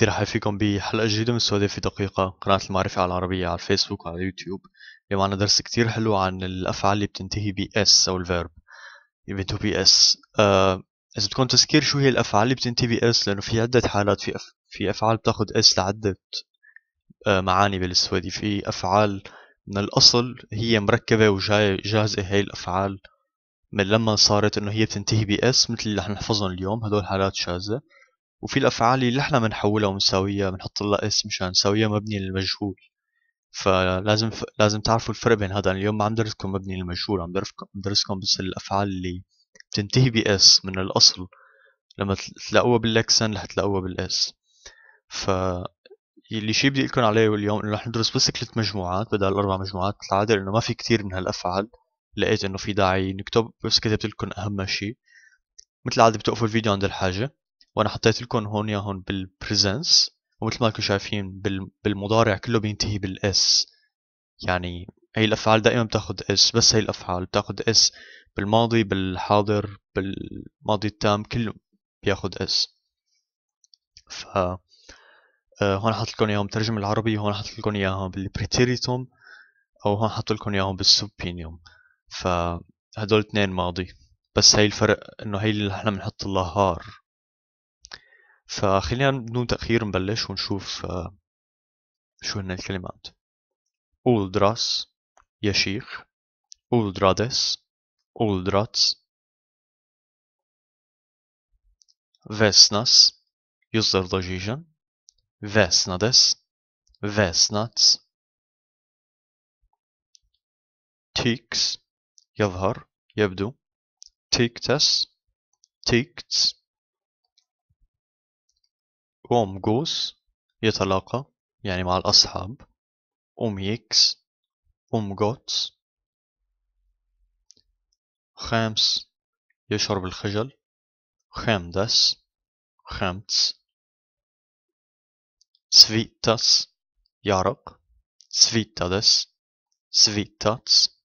كتير رح فيكم بحلقة جديدة من السعودية في دقيقة قناة المعرفة على العربية على الفيسبوك وعلى اليوتيوب اليوم معنا درس كتير حلو عن الأفعال اللي بتنتهي ب أو الفيرب يبنتو ب آه إذا بدكم تذكير شو هي الأفعال اللي بتنتهي ب لأنه في عدة حالات في أف... في أفعال بتاخد إس لعدة آه معاني بالسويدي في أفعال من الأصل هي مركبة وجاي جاهزة هاي الأفعال من لما صارت إنه هي بتنتهي ب مثل اللي رح نحفظهم اليوم هدول حالات شاذة وفي الافعال اللي احنا بنحولها وبنساويها بنحط لها اسم مشان نساويها مبني للمجهول فلازم ف... لازم تعرفوا الفرق بين هذا اليوم ما عم درسكم مبني للمجهول عم درسكم بس الافعال اللي بتنتهي باس من الاصل لما تلاقوها باللكسن رح تلاقوها بالاس ف اللي شي بدي لكم عليه اليوم انه رح ندرس بس ثلاث مجموعات بدل اربع مجموعات العاده انه ما في كتير من هالافعال لقيت انه في داعي نكتب بس كتبت لكم اهم شيء مثل العاده بتوقفوا الفيديو عند الحاجه وانا حطيت لكم هون ياهن بالبريزنس ومثل ما انتم شايفين بالمضارع كله بينتهي بالاس يعني هي الافعال دائما بتاخذ اس بس هي الافعال بتاخذ اس بالماضي بالحاضر بالماضي التام كله بياخذ اس ف آه، هون حاط لكم اياهم بالترجمه العربي هون حاط لكم اياهم بالبريتيريتوم او هون حاط لكم اياهم بالسوبينيوم فهدول اثنين ماضي بس هي الفرق انه هي اللي احنا بنحط لها هار فخلينا بدون تأخير نبلش ونشوف آه، شو هن الكلمات أولدراس يا شيخ أولدرادس أولدراتس فيسناس يصدر ضجيجا فيسنادس فيسناتس تيكس يظهر يبدو تيكتس تيكتس قوم جوس يتلاقى يعني مع الأصحاب قوم يكس قوم جوتس خامس يشرب الخجل خامدس خامتس سفيتاس يعرق سفيتادس سفيتاتس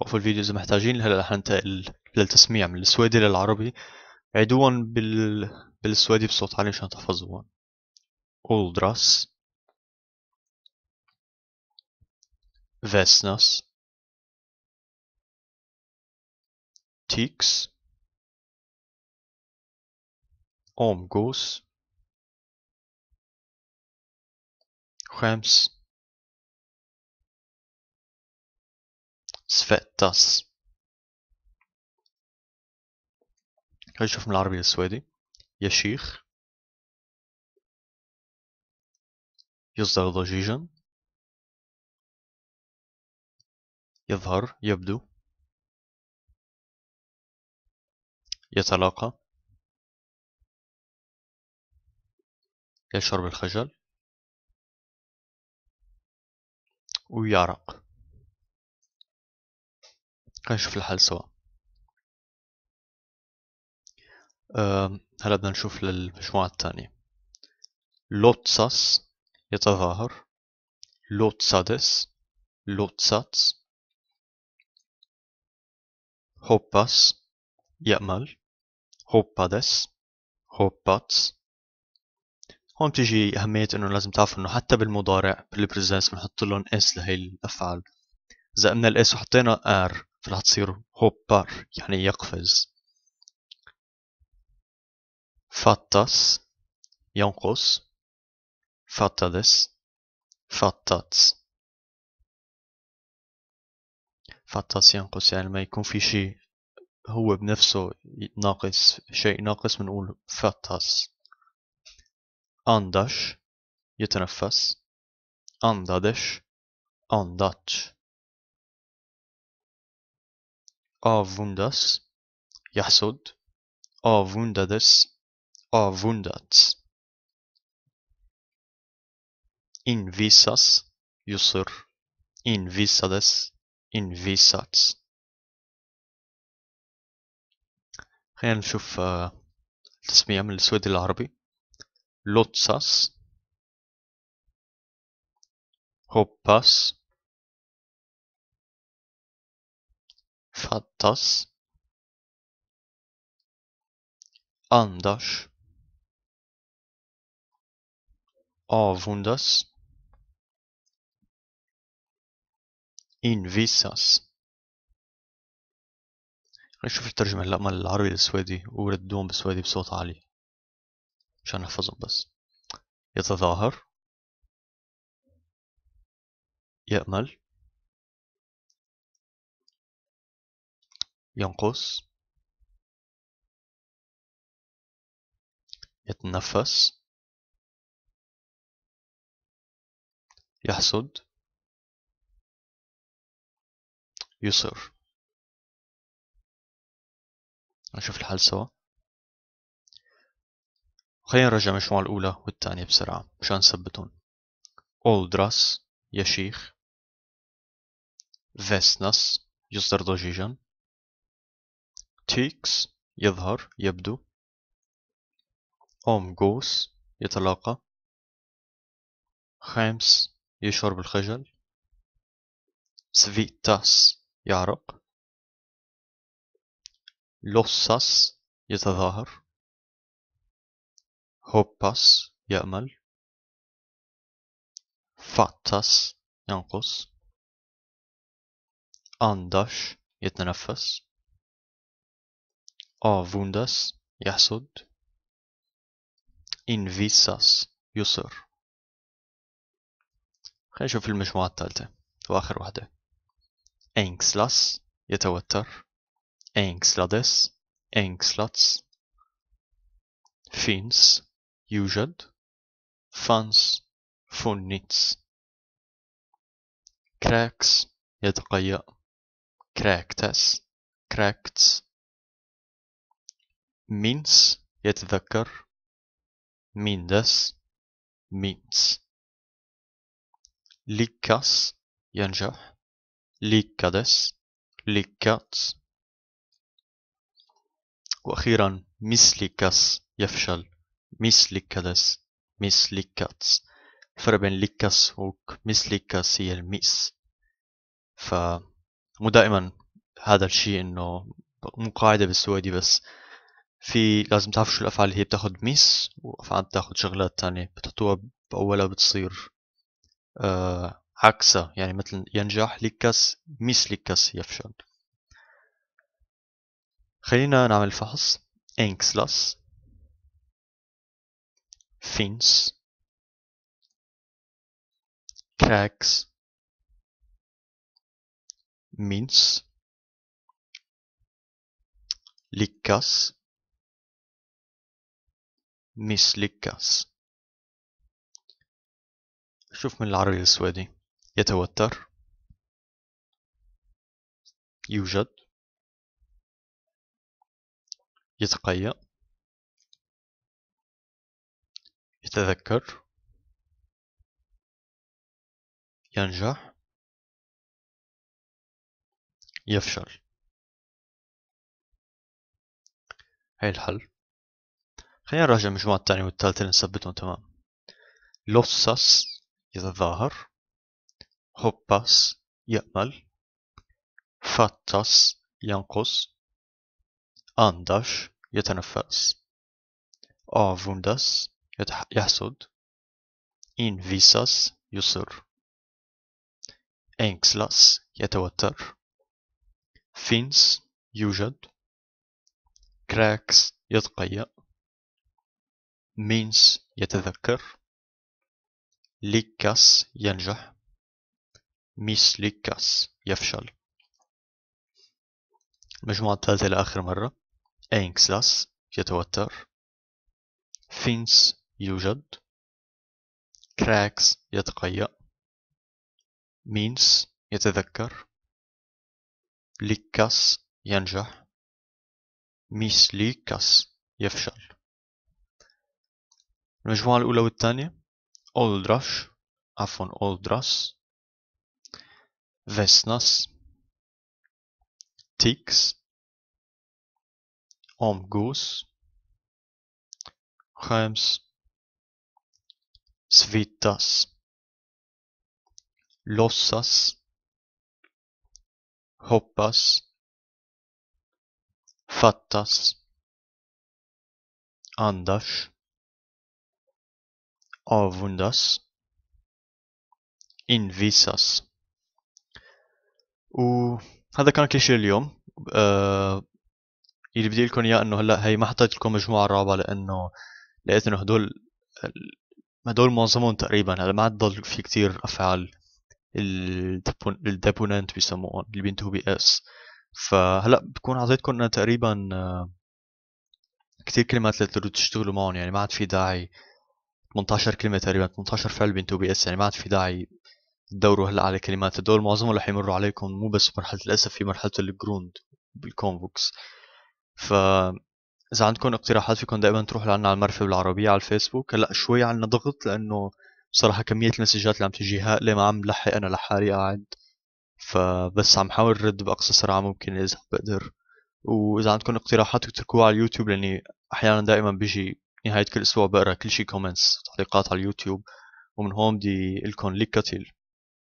وفي الفيديو إذا محتاجين هلا رح ننتقل للتسميع من السويدي للعربي عدوا بال بالسويدي بصوت عالي عشان تحفظوها Åldras Väsnas Tycks خمس سفتاس هل هشوف من العربي للسويدي يا شيخ يصدر ضجيجا يظهر يبدو يتلاقى يشعر بالخجل ويعرق خلينا نشوف الحل سوا هلا بدنا نشوف للمجموعة الثانية لوتساس يتظاهر لوتسادس لوتساتس هوباس يأمل هوبادس هوباتس هون بتيجي أهمية إنه لازم تعرفوا إنه حتى بالمضارع بالبريزنس بنحط لهم اس لهي الأفعال إذا قمنا الاس وحطينا ار فرح تصير هوبار يعني يقفز fattas ينقص fattades fattats fattas ينقص يعني ما يكون في شيء هو بنفسه ناقص شيء ناقص بنقول fattas andаш يتنفس andades andats avundas يحصد avundades avundat. Invisas, yusur. Invisades, invisat. خلينا نشوف التسمية آه، من السويد العربي لوتساس هوباس فاتاس أنداش of Windows avundas انفيساس نشوف الترجمة هلا مال العربي للسويدي وردوهم بالسويدي بصوت عالي عشان نحفظهم بس يتظاهر يأمل ينقص يتنفس يحصد يصر نشوف الحل سوا خلينا نرجع المجموعة الأولى والثانية بسرعة مشان نثبتهم أولدراس يشيخ فيسنس يصدر ضجيجا تيكس يظهر يبدو جوس يتلاقى خامس يشعر بالخجل سفيتاس يعرق لوساس يتظاهر هوباس يأمل فاتاس ينقص أنداش يتنفس آفونداس يحسد إنفيساس يصر خلينا نشوف المجموعة الثالثة وآخر واحدة انكسلاس يتوتر انكسلادس انكسلاتس فينس يوجد فانس فونيتس كراكس يتقيأ كراكتس كراكتس مينس يتذكر ميندس مينس ليكاس ينجح ليكادس ليكات وأخيرا ميسليكاس يفشل ميسليكادس ميسليكات الفرق بين ليكاس وميسليكاس هي الميس فمو دائما هذا الشيء انه مو قاعدة بالسويدي بس في لازم تعرف شو الافعال اللي هي بتاخد ميس وافعال بتاخد شغلات تانية بتحطوها باولها بتصير آه، عكسه يعني مثلا ينجح لكس مش لكس يفشل خلينا نعمل فحص انكسلاس فينس كاكس مينس لكاس مس لكاس شوف من العربي السويدي يتوتر يوجد يتقيأ يتذكر ينجح يفشل هاي الحل خلينا نراجع المجموعة الثانية والثالثة نثبتهم تمام لوسس يتظاهر هوباس يأمل فاتاس ينقص أنداش يتنفس avundas يحسد إنفيساس يصر إنكسلاس يتوتر فينس يوجد كراكس يتقيأ مينس يتذكر ليكاس ينجح ميس ليكاس يفشل المجموعة الثالثة لآخر مرة أينكسلاس يتوتر فينس يوجد كراكس يتقيأ مينس يتذكر ليكاس ينجح ميس ليكاس يفشل المجموعة الأولى والثانية åldras, afon åldras, väsnas, tigs, omgås, skäms, svittas, låtsas, hoppas, fattas, andas, avundas, و وهذا كان كل شيء اليوم آه اللي بدي لكم اياه انه هلا هي ما حطيت لكم مجموعة الرابعه لانه لقيت انه هدول هدول معظمهم تقريبا هلا ما عاد ضل في كتير افعال الديبوننت بيسموهم اللي بينتهوا بي اس فهلا بكون اعطيتكم انه تقريبا آه، كتير كلمات اللي تقدروا تشتغلوا معهم يعني ما عاد في داعي 18 كلمه تقريبا 18 فعل تو بي اس يعني ما عاد في داعي تدوروا هلا على كلمات هدول معظمهم رح يمروا عليكم مو بس بمرحله الاسف في مرحله الجروند بالكونفوكس ف اذا عندكم اقتراحات فيكم دائما تروحوا لعنا على المرفأ بالعربيه على الفيسبوك هلا شوي عنا ضغط لانه بصراحه كميه المسجات اللي عم تجي هائله ما عم لحق انا لحالي قاعد فبس عم حاول رد باقصى سرعه ممكن اذا بقدر واذا عندكم اقتراحات اتركوها على اليوتيوب لاني احيانا دائما بيجي نهاية كل أسبوع بقرا كل شي كومنتس تعليقات على اليوتيوب ومن هون بدي لكم ليك كتير